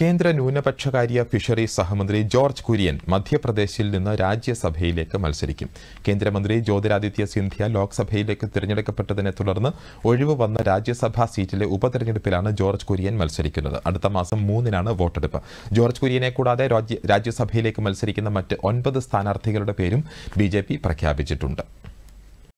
കേന്ദ്ര ന്യൂനപക്ഷകാര്യ ഫിഷറി സഹമന്ത്രി ജോർജ് കുര്യൻ മധ്യപ്രദേശിൽ നിന്ന് രാജ്യസഭയിലേക്ക് മത്സരിക്കും കേന്ദ്രമന്ത്രി ജ്യോതിരാദിത്യ സിന്ധ്യ ലോക്സഭയിലേക്ക് തിരഞ്ഞെടുക്കപ്പെട്ടതിനെ തുടർന്ന് ഒഴിവ് വന്ന രാജ്യസഭാ സീറ്റിലെ ഉപതെരഞ്ഞെടുപ്പിലാണ് ജോർജ് കുര്യൻ മത്സരിക്കുന്നത് അടുത്ത മാസം മൂന്നിനാണ് വോട്ടെടുപ്പ് ജോർജ് കുര്യനെ കൂടാതെ രാജ്യസഭയിലേക്ക് മത്സരിക്കുന്ന മറ്റ് ഒൻപത് സ്ഥാനാർത്ഥികളുടെ പേരും ബി പ്രഖ്യാപിച്ചിട്ടുണ്ട്